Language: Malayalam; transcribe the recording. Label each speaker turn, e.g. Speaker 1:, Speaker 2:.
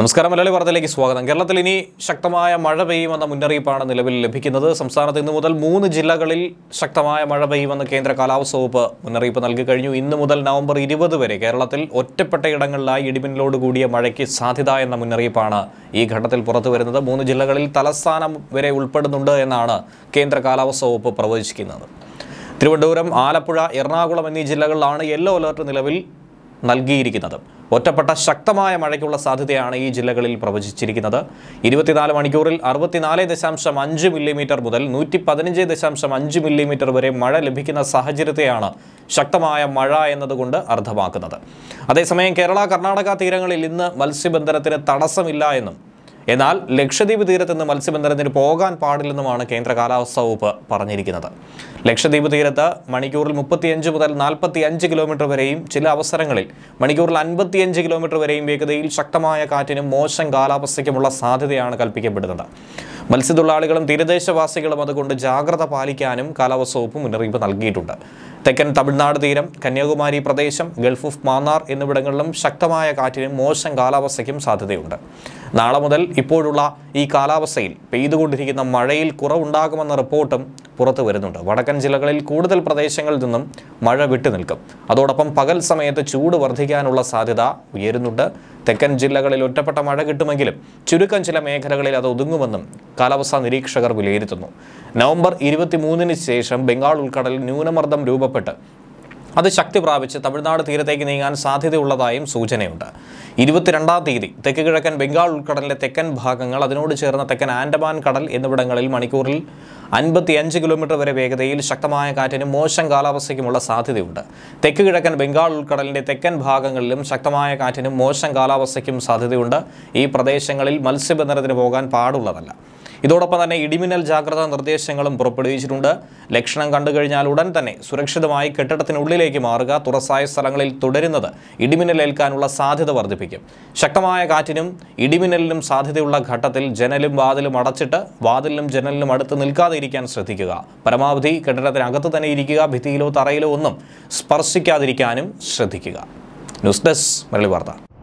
Speaker 1: നമസ്കാരം മലയാളി വാർത്തയിലേക്ക് സ്വാഗതം കേരളത്തിൽ ഇനി ശക്തമായ മഴ പെയ്യുമെന്ന മുന്നറിയിപ്പാണ് നിലവിൽ ലഭിക്കുന്നത് സംസ്ഥാനത്ത് ഇന്നു മുതൽ മൂന്ന് ജില്ലകളിൽ ശക്തമായ മഴ പെയ്യുമെന്ന് കേന്ദ്ര കാലാവസ്ഥ വകുപ്പ് മുന്നറിയിപ്പ് നൽകി കഴിഞ്ഞു ഇന്ന് മുതൽ നവംബർ ഇരുപത് വരെ കേരളത്തിൽ ഒറ്റപ്പെട്ട ഇടങ്ങളിലായി ഇടിമിന്നലോട് കൂടിയ മഴയ്ക്ക് സാധ്യത എന്ന മുന്നറിയിപ്പാണ് ഈ ഘട്ടത്തിൽ പുറത്തു വരുന്നത് മൂന്ന് ജില്ലകളിൽ തലസ്ഥാനം വരെ ഉൾപ്പെടുന്നുണ്ട് എന്നാണ് കേന്ദ്ര കാലാവസ്ഥ വകുപ്പ് പ്രവചിക്കുന്നത് തിരുവനന്തപുരം ആലപ്പുഴ എറണാകുളം എന്നീ ജില്ലകളിലാണ് യെല്ലോ അലർട്ട് നിലവിൽ നൽകിയിരിക്കുന്നത് ഒറ്റപ്പെട്ട ശക്തമായ മഴയ്ക്കുള്ള സാധ്യതയാണ് ഈ ജില്ലകളിൽ പ്രവചിച്ചിരിക്കുന്നത് ഇരുപത്തിനാല് മണിക്കൂറിൽ അറുപത്തിനാല് ദശാംശം അഞ്ച് മില്ലിമീറ്റർ മുതൽ നൂറ്റി പതിനഞ്ച് ദശാംശം അഞ്ച് മില്ലിമീറ്റർ വരെ മഴ ലഭിക്കുന്ന സാഹചര്യത്തെയാണ് ശക്തമായ മഴ എന്നതുകൊണ്ട് അർത്ഥമാക്കുന്നത് അതേസമയം കേരള കർണാടക തീരങ്ങളിൽ ഇന്ന് മത്സ്യബന്ധനത്തിന് തടസ്സമില്ല എന്നും എന്നാൽ ലക്ഷദ്വീപ് നിന്ന് മത്സ്യബന്ധനത്തിന് പോകാൻ പാടില്ലെന്നുമാണ് കേന്ദ്ര കാലാവസ്ഥാ വകുപ്പ് പറഞ്ഞിരിക്കുന്നത് ലക്ഷദ്വീപ് തീരത്ത് മണിക്കൂറിൽ മുപ്പത്തിയഞ്ച് മുതൽ നാൽപ്പത്തി അഞ്ച് കിലോമീറ്റർ വരെയും ചില അവസരങ്ങളിൽ മണിക്കൂറിൽ അൻപത്തിയഞ്ച് കിലോമീറ്റർ വരെയും വേഗതയിൽ ശക്തമായ കാറ്റിനും മോശം കാലാവസ്ഥയ്ക്കുമുള്ള സാധ്യതയാണ് കൽപ്പിക്കപ്പെടുന്നത് മത്സ്യത്തൊഴിലാളികളും തീരദേശവാസികളും അതുകൊണ്ട് ജാഗ്രത പാലിക്കാനും കാലാവസ്ഥ വകുപ്പ് മുന്നറിയിപ്പ് നൽകിയിട്ടുണ്ട് തെക്കൻ തമിഴ്നാട് തീരം കന്യാകുമാരി പ്രദേശം ഗൾഫ് ഓഫ് മാന്നാർ എന്നിവിടങ്ങളിലും ശക്തമായ കാറ്റിനും മോശം കാലാവസ്ഥയ്ക്കും സാധ്യതയുണ്ട് നാളെ മുതൽ ഇപ്പോഴുള്ള ഈ കാലാവസ്ഥയിൽ പെയ്തുകൊണ്ടിരിക്കുന്ന മഴയിൽ കുറവുണ്ടാകുമെന്ന റിപ്പോർട്ടും പുറത്തു വരുന്നുണ്ട് വടക്കൻ ജില്ലകളിൽ കൂടുതൽ പ്രദേശങ്ങളിൽ നിന്നും മഴ വിട്ടുനിൽക്കും അതോടൊപ്പം പകൽ സമയത്ത് ചൂട് വർദ്ധിക്കാനുള്ള സാധ്യത ഉയരുന്നുണ്ട് തെക്കൻ ജില്ലകളിൽ ഒറ്റപ്പെട്ട മഴ കിട്ടുമെങ്കിലും ചുരുക്കം ചില മേഖലകളിൽ അത് ഒതുങ്ങുമെന്നും കാലാവസ്ഥാ നിരീക്ഷകർ വിലയിരുത്തുന്നു നവംബർ ഇരുപത്തിമൂന്നിന് ശേഷം ബംഗാൾ ഉൾക്കടലിൽ ന്യൂനമർദ്ദം രൂപപ്പെട്ട് അത് ശക്തി പ്രാപിച്ച് തമിഴ്നാട് തീരത്തേക്ക് നീങ്ങാൻ സാധ്യതയുള്ളതായും സൂചനയുണ്ട് ഇരുപത്തിരണ്ടാം തീയതി തെക്ക് കിഴക്കൻ ബംഗാൾ ഉൾക്കടലിലെ തെക്കൻ ഭാഗങ്ങൾ അതിനോട് ചേർന്ന തെക്കൻ ആൻഡമാൻ കടൽ എന്നിവിടങ്ങളിൽ മണിക്കൂറിൽ അൻപത്തി അഞ്ച് കിലോമീറ്റർ വരെ വേഗതയിൽ ശക്തമായ കാറ്റിനും മോശം കാലാവസ്ഥയ്ക്കുമുള്ള സാധ്യതയുണ്ട് തെക്ക് കിഴക്കൻ ബംഗാൾ ഉൾക്കടലിൻ്റെ തെക്കൻ ഭാഗങ്ങളിലും ശക്തമായ കാറ്റിനും മോശം കാലാവസ്ഥയ്ക്കും സാധ്യതയുണ്ട് ഈ പ്രദേശങ്ങളിൽ മത്സ്യബന്ധനത്തിന് പോകാൻ പാടുള്ളതല്ല ഇതോടൊപ്പം തന്നെ ഇടിമിന്നൽ ജാഗ്രതാ നിർദ്ദേശങ്ങളും പുറപ്പെടുവിച്ചിട്ടുണ്ട് ലക്ഷണം കണ്ടുകഴിഞ്ഞാൽ ഉടൻ തന്നെ സുരക്ഷിതമായി കെട്ടിടത്തിനുള്ളിലേക്ക് മാറുക തുറസായ സ്ഥലങ്ങളിൽ തുടരുന്നത് ഇടിമിന്നലേൽക്കാനുള്ള ഏൽക്കാനുള്ള സാധ്യത വർദ്ധിപ്പിക്കും ശക്തമായ കാറ്റിനും ഇടിമിന്നലിനും സാധ്യതയുള്ള ഘട്ടത്തിൽ ജനലും വാതിലും അടച്ചിട്ട് വാതിലിനും ജനലിനും അടുത്ത് നിൽക്കാതെ ഇരിക്കാൻ ശ്രദ്ധിക്കുക പരമാവധി കെട്ടിടത്തിനകത്ത് തന്നെ ഇരിക്കുക ഭിത്തിയിലോ തറയിലോ ഒന്നും സ്പർശിക്കാതിരിക്കാനും ശ്രദ്ധിക്കുക ന്യൂസ് ഡെസ്ക് മരളി വാർത്ത